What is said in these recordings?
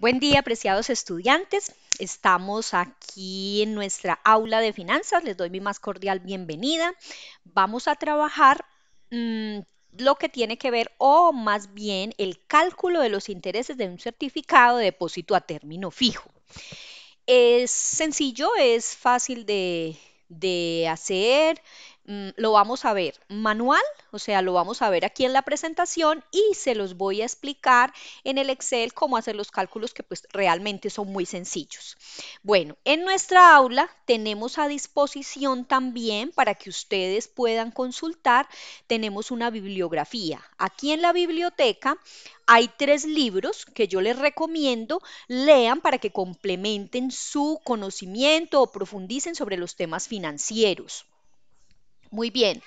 Buen día, apreciados estudiantes. Estamos aquí en nuestra aula de finanzas. Les doy mi más cordial bienvenida. Vamos a trabajar mm, lo que tiene que ver o más bien el cálculo de los intereses de un certificado de depósito a término fijo. Es sencillo, es fácil de, de hacer. Mm, lo vamos a ver manual, o sea, lo vamos a ver aquí en la presentación y se los voy a explicar en el Excel cómo hacer los cálculos que pues realmente son muy sencillos. Bueno, en nuestra aula tenemos a disposición también para que ustedes puedan consultar, tenemos una bibliografía. Aquí en la biblioteca hay tres libros que yo les recomiendo lean para que complementen su conocimiento o profundicen sobre los temas financieros. Muy bien.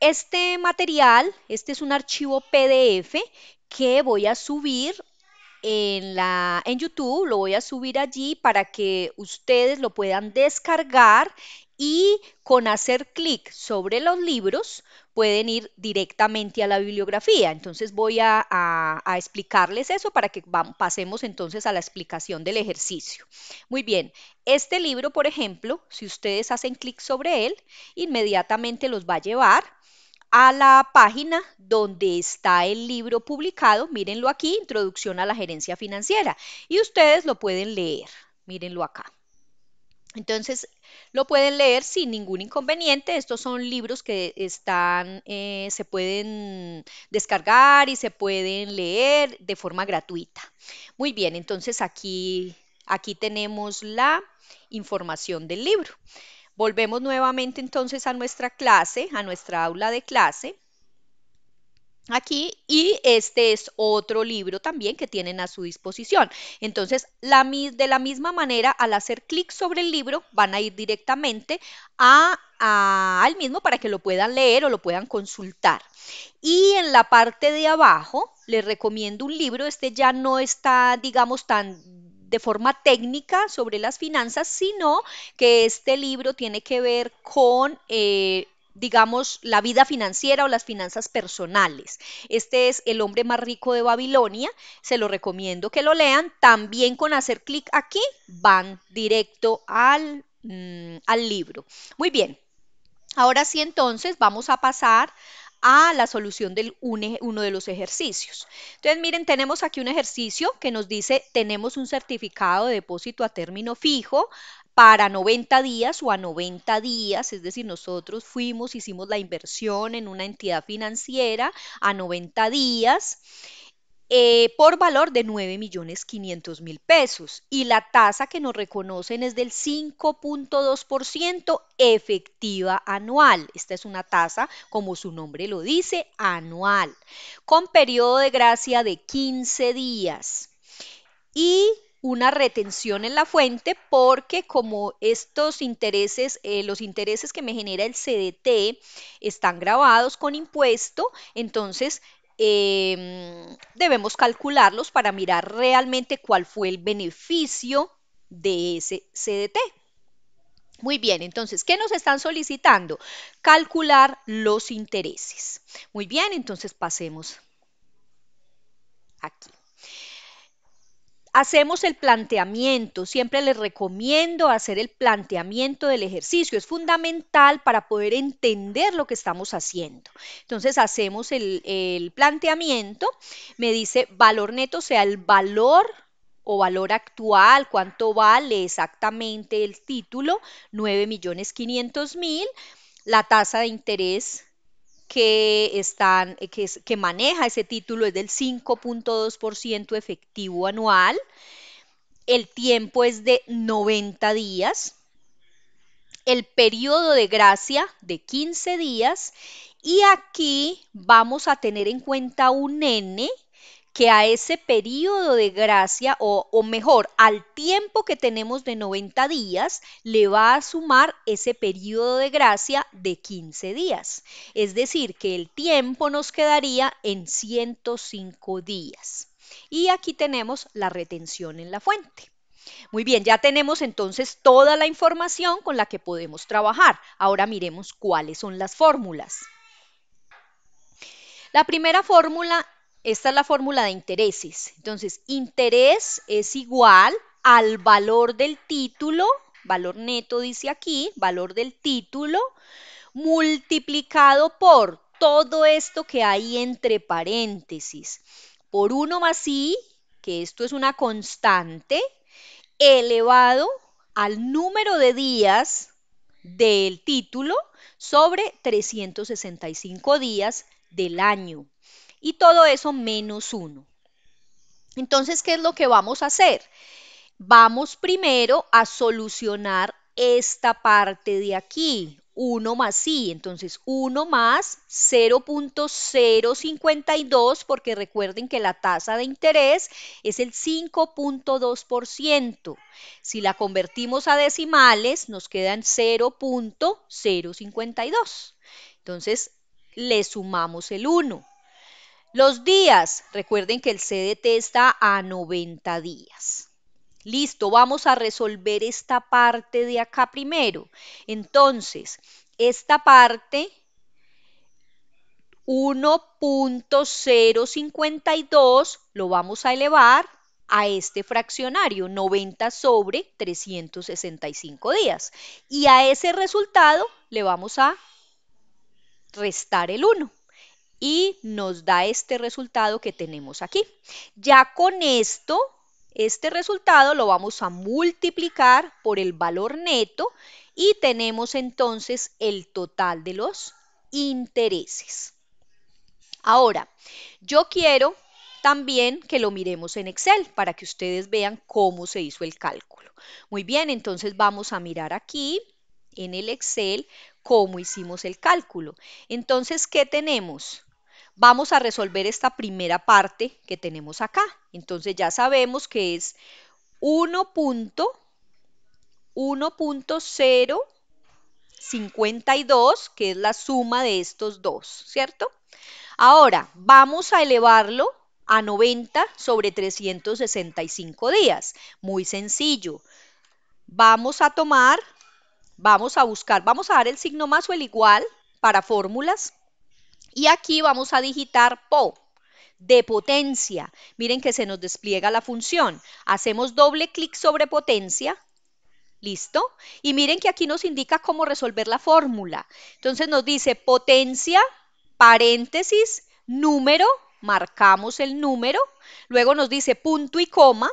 Este material, este es un archivo PDF que voy a subir en, la, en YouTube, lo voy a subir allí para que ustedes lo puedan descargar y con hacer clic sobre los libros pueden ir directamente a la bibliografía. Entonces voy a, explicarles eso para que pasemos entonces a la explicación del ejercicio. Muy bien, este libro, por ejemplo, si ustedes hacen clic sobre él, inmediatamente los va a llevar a la página donde está el libro publicado. Mírenlo aquí, Introducción a la Gerencia Financiera. Y ustedes lo pueden leer. Mírenlo acá. Entonces, lo pueden leer sin ningún inconveniente. Estos son libros que están, eh, se pueden descargar y se pueden leer de forma gratuita. Muy bien, entonces aquí, aquí tenemos la información del libro. Volvemos nuevamente entonces a nuestra clase, a nuestra aula de clase aquí y este es otro libro también que tienen a su disposición. Entonces, de la misma manera, al hacer clic sobre el libro, van a ir directamente a, al mismo para que lo puedan leer o lo puedan consultar. Y en la parte de abajo, les recomiendo un libro, este ya no está, digamos, tan de forma técnica sobre las finanzas, sino que este libro tiene que ver con eh, digamos, la vida financiera o las finanzas personales. Este es El hombre más rico de Babilonia. Se lo recomiendo que lo lean. También con hacer clic aquí van directo al, mm, al libro. Muy bien. Ahora sí, entonces vamos a pasar a la solución de uno de los ejercicios. Entonces, miren, tenemos aquí un ejercicio que nos dice, tenemos un certificado de depósito a término fijo para 90 días o a 90 días, es decir, nosotros fuimos, hicimos la inversión en una entidad financiera a 90 días. Eh, por valor de 9.500.000 pesos y la tasa que nos reconocen es del 5.2% efectiva anual. Esta es una tasa, como su nombre lo dice, anual, con periodo de gracia de 15 días. Y una retención en la fuente porque como estos intereses, eh, los intereses que me genera el CDT están grabados con impuesto, entonces em, debemos calcularlos para mirar realmente cuál fue el beneficio de ese CDT. Muy bien, entonces, ¿qué nos están solicitando? Calcular los intereses. Muy bien, entonces pasemos aquí hacemos el planteamiento, siempre les recomiendo hacer el planteamiento del ejercicio, es fundamental para poder entender lo que estamos haciendo. Entonces hacemos el, planteamiento, me dice valor neto, o sea, el valor o valor actual, cuánto vale exactamente el título, 9.500.000, la tasa de interés eh, que, maneja ese título es del 5.2% efectivo anual. El tiempo es de 90 días. El periodo de gracia de 15 días. Y aquí vamos a tener en cuenta un N que a ese periodo de gracia, o, mejor, al tiempo que tenemos de 90 días, le va a sumar ese periodo de gracia de 15 días. Es decir, que el tiempo nos quedaría en 105 días. Y aquí tenemos la retención en la fuente. Muy bien, ya tenemos entonces toda la información con la que podemos trabajar. Ahora miremos cuáles son las fórmulas. La primera fórmula esta es la fórmula de intereses. Entonces, interés es igual al valor del título, valor neto dice aquí, valor del título, multiplicado por todo esto que hay entre paréntesis, por 1 más i, que esto es una constante, elevado al número de días del título sobre 365 días del año y todo eso menos 1. Entonces, ¿qué es lo que vamos a hacer? Vamos primero a solucionar esta parte de aquí, 1 más y entonces 1 más 0.052, porque recuerden que la tasa de interés es el 5.2%. Si la convertimos a decimales, nos quedan 0.052. Entonces, le sumamos el 1. Los días, recuerden que el CDT está a 90 días. Listo, vamos a resolver esta parte de acá primero. Entonces, esta parte 1.052 lo vamos a elevar a este fraccionario, 90 sobre 365 días. Y a ese resultado le vamos a restar el 1 y nos da este resultado que tenemos aquí. Ya con esto, este resultado lo vamos a multiplicar por el valor neto y tenemos entonces el total de los intereses. Ahora, yo quiero también que lo miremos en Excel para que ustedes vean cómo se hizo el cálculo. Muy bien, entonces vamos a mirar aquí en el Excel cómo hicimos el cálculo. Entonces, ¿qué tenemos? vamos a resolver esta primera parte que tenemos acá. Entonces ya sabemos que es 1.052, que es la suma de estos dos, ¿cierto? Ahora, vamos a elevarlo a 90 sobre 365 días. Muy sencillo. Vamos a tomar, vamos a buscar, vamos a dar el signo más o el igual para fórmulas y aquí vamos a digitar po de potencia. Miren que se nos despliega la función. Hacemos doble clic sobre potencia. ¿Listo? Y miren que aquí nos indica cómo resolver la fórmula. Entonces nos dice potencia, paréntesis, número, marcamos el número. Luego nos dice punto y coma,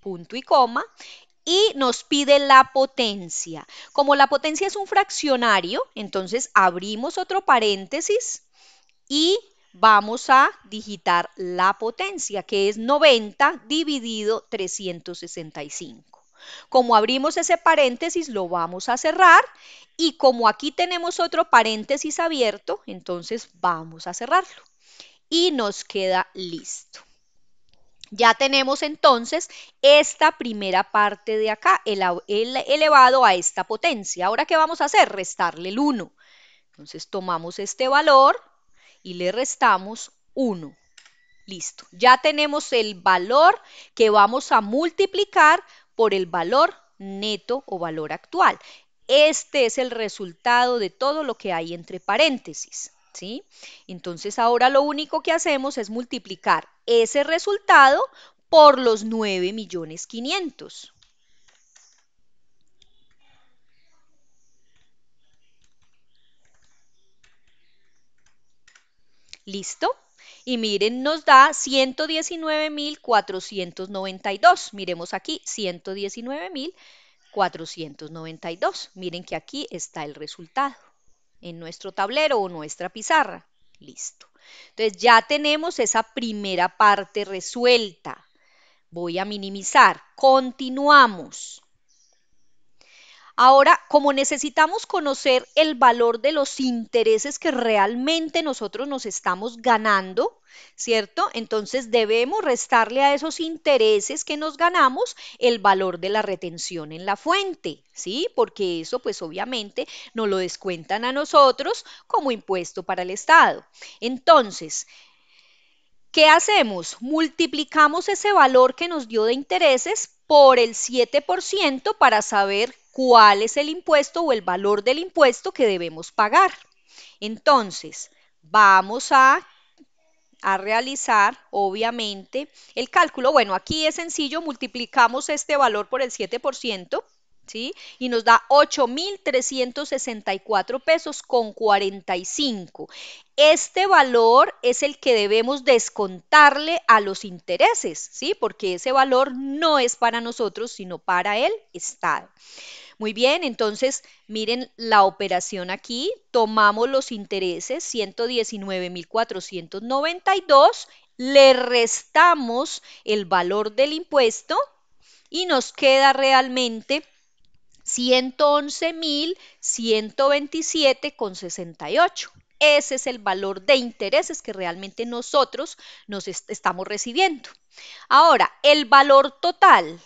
punto y coma y nos pide la potencia. Como la potencia es un fraccionario, entonces abrimos otro paréntesis y vamos a digitar la potencia, que es 90 dividido 365. Como abrimos ese paréntesis, lo vamos a cerrar y como aquí tenemos otro paréntesis abierto, entonces vamos a cerrarlo. Y nos queda listo. Ya tenemos entonces esta primera parte de acá, el, elevado a esta potencia. Ahora, ¿qué vamos a hacer? Restarle el 1. Entonces tomamos este valor y le restamos 1. Listo. Ya tenemos el valor que vamos a multiplicar por el valor neto o valor actual. Este es el resultado de todo lo que hay entre paréntesis. ¿sí? Entonces ahora lo único que hacemos es multiplicar ese resultado por los 9 millones ¿Listo? Y miren, nos da 119.492. Miremos aquí, 119.492. Miren que aquí está el resultado en nuestro tablero o nuestra pizarra. Listo. Entonces ya tenemos esa primera parte resuelta. Voy a minimizar. Continuamos. Ahora, como necesitamos conocer el valor de los intereses que realmente nosotros nos estamos ganando, ¿cierto? Entonces debemos restarle a esos intereses que nos ganamos el valor de la retención en la fuente, ¿sí? Porque eso pues obviamente nos lo descuentan a nosotros como impuesto para el Estado. Entonces, ¿qué hacemos? Multiplicamos ese valor que nos dio de intereses por el 7% para saber cuál es el impuesto o el valor del impuesto que debemos pagar. Entonces, vamos a a realizar, obviamente, el cálculo. Bueno, aquí es sencillo, multiplicamos este valor por el 7%. ¿Sí? Y nos da 8.364 pesos con 45. Este valor es el que debemos descontarle a los intereses, ¿sí? Porque ese valor no es para nosotros, sino para el Estado. Muy bien, entonces miren la operación aquí. Tomamos los intereses, 119.492, le restamos el valor del impuesto y nos queda realmente 111.127,68. Ese es el valor de intereses que realmente nosotros nos estamos recibiendo. Ahora, el valor total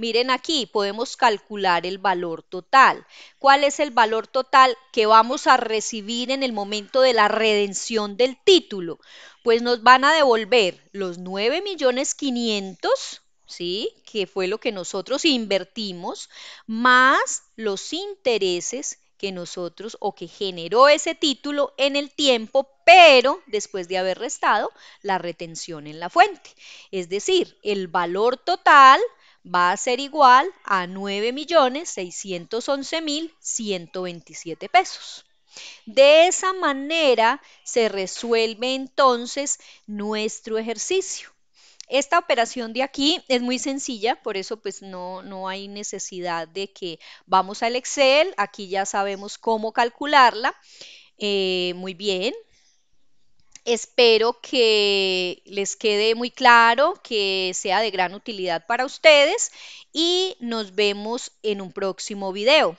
Miren aquí, podemos calcular el valor total. ¿Cuál es el valor total que vamos a recibir en el momento de la redención del título? Pues nos van a devolver los 9.500.000, millones ¿sí? Que fue lo que nosotros invertimos, más los intereses que nosotros o que generó ese título en el tiempo, pero después de haber restado la retención en la fuente. Es decir, el valor total va a ser igual a 9.611.127 pesos. De esa manera se resuelve entonces nuestro ejercicio. Esta operación de aquí es muy sencilla, por eso pues no, hay necesidad de que vamos al Excel, aquí ya sabemos cómo calcularla. Eh, muy bien, Espero que les quede muy claro, que sea de gran utilidad para ustedes y nos vemos en un próximo video.